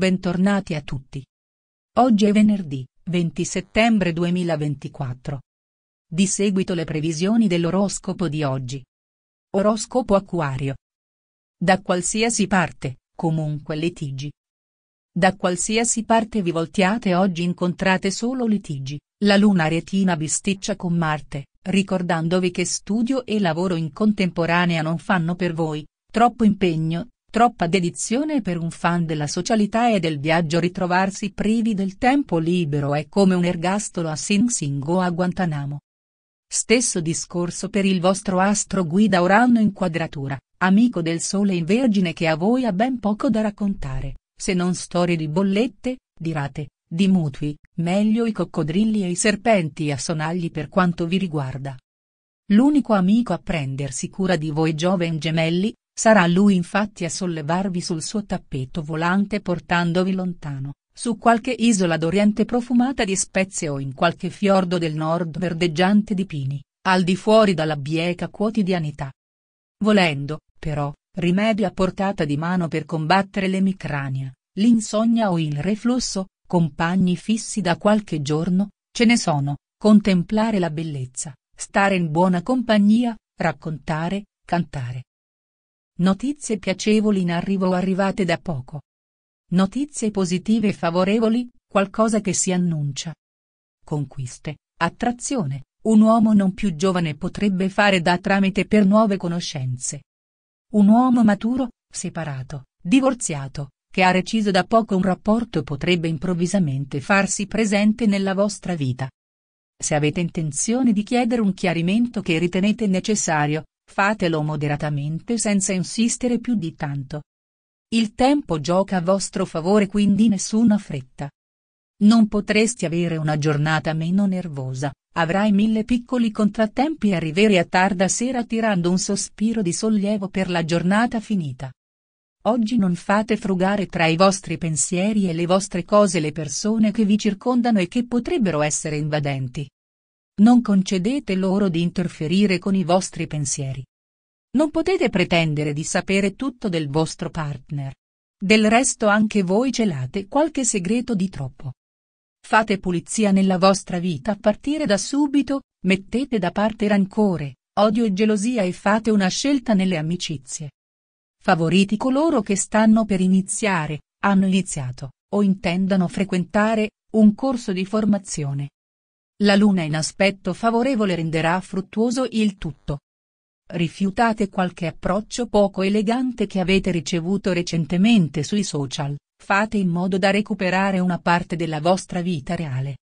Bentornati a tutti. Oggi è venerdì, 20 settembre 2024. Di seguito le previsioni dell'oroscopo di oggi. Oroscopo Acquario. Da qualsiasi parte, comunque litigi. Da qualsiasi parte vi voltiate oggi incontrate solo litigi, la luna retina bisticcia con Marte, ricordandovi che studio e lavoro in contemporanea non fanno per voi, troppo impegno, Troppa dedizione per un fan della socialità e del viaggio ritrovarsi privi del tempo libero è come un ergastolo a Sing Sing o a Guantanamo. Stesso discorso per il vostro astro guida Urano in quadratura, amico del Sole in Vergine che a voi ha ben poco da raccontare, se non storie di bollette, di rate, di mutui, meglio i coccodrilli e i serpenti a sonagli per quanto vi riguarda. L'unico amico a prendersi cura di voi Giove in gemelli, Sarà lui infatti a sollevarvi sul suo tappeto volante portandovi lontano, su qualche isola d'Oriente profumata di spezie o in qualche fiordo del nord verdeggiante di pini, al di fuori dalla bieca quotidianità. Volendo, però, rimedio a portata di mano per combattere l'emicrania, l'insonnia o il reflusso, compagni fissi da qualche giorno, ce ne sono, contemplare la bellezza, stare in buona compagnia, raccontare, cantare. Notizie piacevoli in arrivo o arrivate da poco. Notizie positive e favorevoli, qualcosa che si annuncia. Conquiste, attrazione, un uomo non più giovane potrebbe fare da tramite per nuove conoscenze. Un uomo maturo, separato, divorziato, che ha reciso da poco un rapporto potrebbe improvvisamente farsi presente nella vostra vita. Se avete intenzione di chiedere un chiarimento che ritenete necessario, Fatelo moderatamente senza insistere più di tanto. Il tempo gioca a vostro favore quindi nessuna fretta. Non potresti avere una giornata meno nervosa, avrai mille piccoli contrattempi e riveri a tarda sera tirando un sospiro di sollievo per la giornata finita. Oggi non fate frugare tra i vostri pensieri e le vostre cose le persone che vi circondano e che potrebbero essere invadenti non concedete loro di interferire con i vostri pensieri. Non potete pretendere di sapere tutto del vostro partner. Del resto anche voi celate qualche segreto di troppo. Fate pulizia nella vostra vita a partire da subito, mettete da parte rancore, odio e gelosia e fate una scelta nelle amicizie. Favoriti coloro che stanno per iniziare, hanno iniziato, o intendano frequentare, un corso di formazione. La luna in aspetto favorevole renderà fruttuoso il tutto. Rifiutate qualche approccio poco elegante che avete ricevuto recentemente sui social, fate in modo da recuperare una parte della vostra vita reale.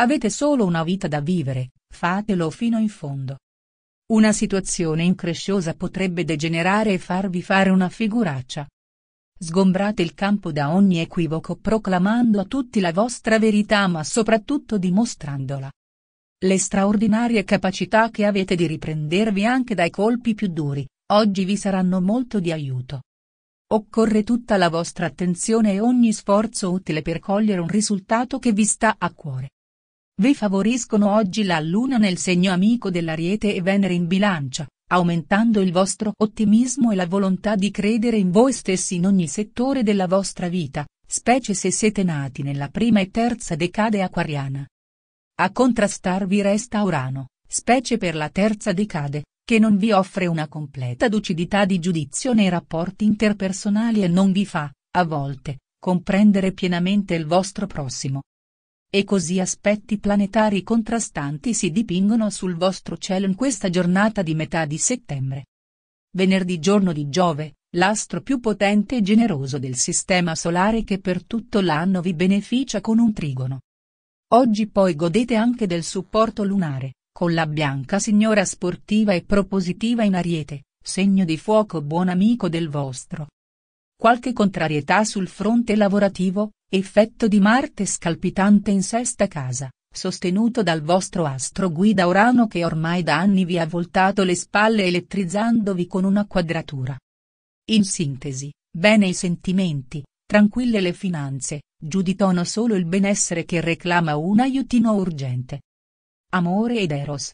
Avete solo una vita da vivere, fatelo fino in fondo. Una situazione incresciosa potrebbe degenerare e farvi fare una figuraccia, Sgombrate il campo da ogni equivoco proclamando a tutti la vostra verità ma soprattutto dimostrandola. Le straordinarie capacità che avete di riprendervi anche dai colpi più duri, oggi vi saranno molto di aiuto. Occorre tutta la vostra attenzione e ogni sforzo utile per cogliere un risultato che vi sta a cuore. Vi favoriscono oggi la luna nel segno amico dell'ariete e Venere in bilancia, aumentando il vostro ottimismo e la volontà di credere in voi stessi in ogni settore della vostra vita, specie se siete nati nella prima e terza decade acquariana. A contrastarvi resta Urano, specie per la terza decade, che non vi offre una completa lucidità di giudizio nei rapporti interpersonali e non vi fa, a volte, comprendere pienamente il vostro prossimo, e così aspetti planetari contrastanti si dipingono sul vostro cielo in questa giornata di metà di settembre. Venerdì giorno di Giove, l'astro più potente e generoso del Sistema Solare che per tutto l'anno vi beneficia con un trigono. Oggi poi godete anche del supporto lunare, con la bianca signora sportiva e propositiva in ariete, segno di fuoco buon amico del vostro. Qualche contrarietà sul fronte lavorativo, Effetto di Marte scalpitante in sesta casa, sostenuto dal vostro astro guida Urano che ormai da anni vi ha voltato le spalle elettrizzandovi con una quadratura. In sintesi, bene i sentimenti, tranquille le finanze, giù di tono solo il benessere che reclama un aiutino urgente. Amore ed Eros.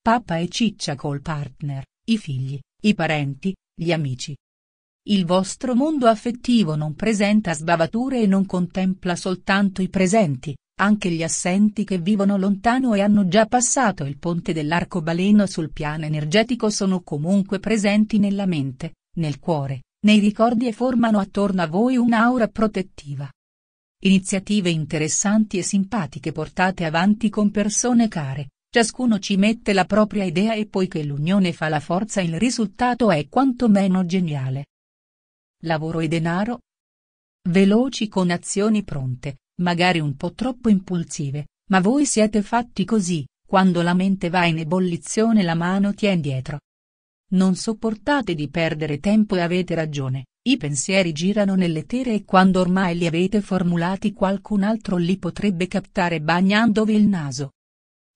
Papa e ciccia col partner, i figli, i parenti, gli amici, il vostro mondo affettivo non presenta sbavature e non contempla soltanto i presenti, anche gli assenti che vivono lontano e hanno già passato il ponte dell'arcobaleno sul piano energetico sono comunque presenti nella mente, nel cuore, nei ricordi e formano attorno a voi un'aura protettiva. Iniziative interessanti e simpatiche portate avanti con persone care, ciascuno ci mette la propria idea e poiché l'unione fa la forza il risultato è quantomeno geniale lavoro e denaro? Veloci con azioni pronte, magari un po' troppo impulsive, ma voi siete fatti così, quando la mente va in ebollizione la mano ti dietro. Non sopportate di perdere tempo e avete ragione, i pensieri girano nelle nell'etere e quando ormai li avete formulati qualcun altro li potrebbe captare bagnandovi il naso.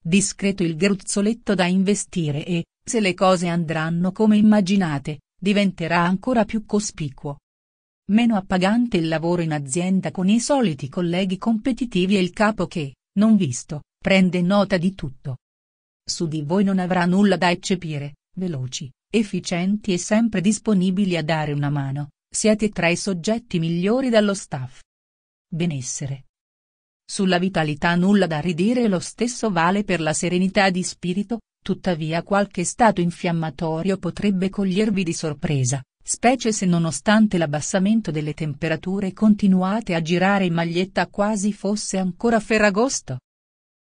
Discreto il gruzzoletto da investire e, se le cose andranno come immaginate, diventerà ancora più cospicuo. Meno appagante il lavoro in azienda con i soliti colleghi competitivi e il capo che, non visto, prende nota di tutto. Su di voi non avrà nulla da eccepire, veloci, efficienti e sempre disponibili a dare una mano, siete tra i soggetti migliori dallo staff. Benessere. Sulla vitalità nulla da ridire e lo stesso vale per la serenità di spirito, Tuttavia qualche stato infiammatorio potrebbe cogliervi di sorpresa, specie se nonostante l'abbassamento delle temperature continuate a girare in maglietta quasi fosse ancora Ferragosto.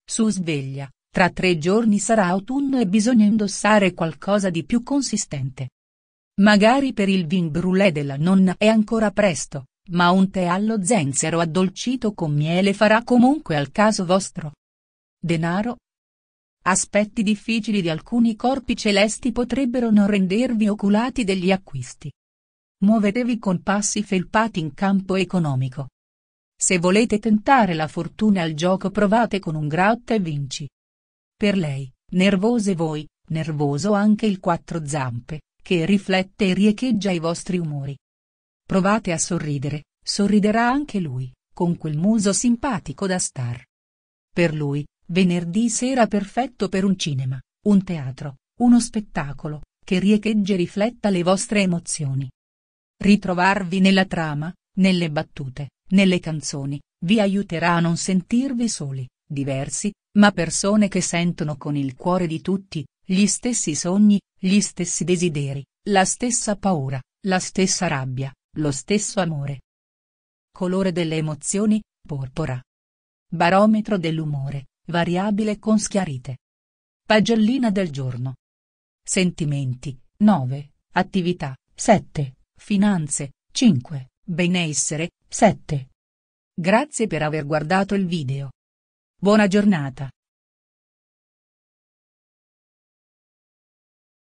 Su sveglia, tra tre giorni sarà autunno e bisogna indossare qualcosa di più consistente. Magari per il vin brûlé della nonna è ancora presto, ma un tè allo zenzero addolcito con miele farà comunque al caso vostro. Denaro, Aspetti difficili di alcuni corpi celesti potrebbero non rendervi oculati degli acquisti. Muovetevi con passi felpati in campo economico. Se volete tentare la fortuna al gioco provate con un gratta e vinci. Per lei, nervose voi, nervoso anche il quattro zampe, che riflette e riecheggia i vostri umori. Provate a sorridere, sorriderà anche lui, con quel muso simpatico da star. Per lui, Venerdì sera perfetto per un cinema, un teatro, uno spettacolo, che riecheggia e rifletta le vostre emozioni. Ritrovarvi nella trama, nelle battute, nelle canzoni, vi aiuterà a non sentirvi soli, diversi, ma persone che sentono con il cuore di tutti, gli stessi sogni, gli stessi desideri, la stessa paura, la stessa rabbia, lo stesso amore. Colore delle emozioni, porpora. Barometro dell'umore, Variabile con schiarite. Pagellina del giorno. Sentimenti, 9. Attività, 7. Finanze, 5. Benessere, 7. Grazie per aver guardato il video. Buona giornata.